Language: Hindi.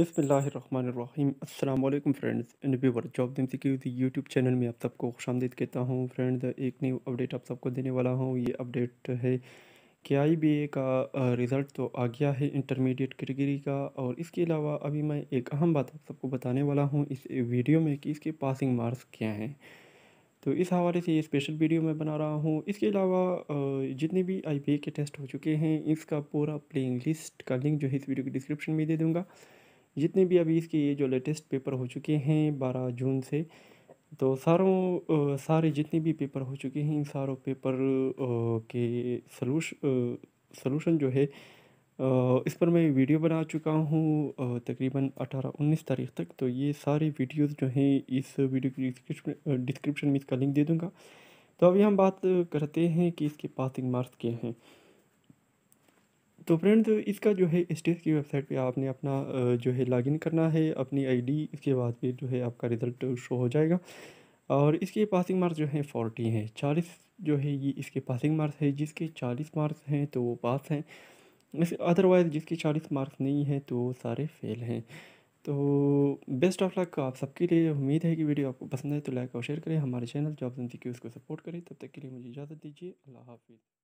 अस्सलाम वालेकुम फ्रेंड्स नबीवर जॉब दिन की यूट्यूब चैनल में आप सबको खुश आमदीद कहता हूँ फ्रेंड्स एक न्यू अपडेट आप सबको देने वाला हूँ ये अपडेट है के आई बी ए का रिज़ल्ट तो आ गया है इंटरमीडिएट कैटेगरी का और इसके अलावा अभी मैं एक अहम बात आप सबको बताने वाला हूँ इस वीडियो में कि इसके पासिंग मार्क्स क्या हैं तो इस हवाले से ये स्पेशल वीडियो मैं बना रहा हूँ इसके अलावा जितने भी आई बी ए के टेस्ट हो चुके हैं इसका पूरा प्लेइंग लिस्ट का लिंक जो है इस वीडियो की डिस्क्रिप्शन में दे दूँगा जितने भी अभी इसके ये जो लेटेस्ट पेपर हो चुके हैं बारह जून से तो सारों सारे जितने भी पेपर हो चुके हैं इन सारों पेपर के सलूश सलूशन जो है इस पर मैं वीडियो बना चुका हूँ तकरीबन अठारह उन्नीस तारीख तक तो ये सारे वीडियोस जो हैं इस वीडियो की डिस्क्रिप्शन डिस्क्रिप्शन में इसका लिंक दे दूँगा तो अभी हम बात करते हैं कि इसके पासिंग मार्क्स क्या हैं तो फ्रेंड्स इसका जो है स्टेज की वेबसाइट पे आपने अपना जो है लॉगिन करना है अपनी आईडी इसके बाद फिर जो है आपका रिज़ल्ट शो हो जाएगा और इसके पासिंग मार्क्स जो हैं फोर्टी हैं चालीस जो है ये इसके पासिंग मार्क्स है जिसके चालीस मार्क्स हैं तो वो पास हैं अदरवाइज़ जिसके चालीस मार्क्स नहीं हैं तो सारे फेल हैं तो बेस्ट ऑफ लक आप सबके लिए उम्मीद है कि वीडियो आपको पसंद है तो लाइक और शेयर करें हमारे चैनल जॉब्स एंड सिक्योर्स को सपोर्ट करें तब तक के लिए मुझे इजाज़त दीजिए अल्लाह हाफिज़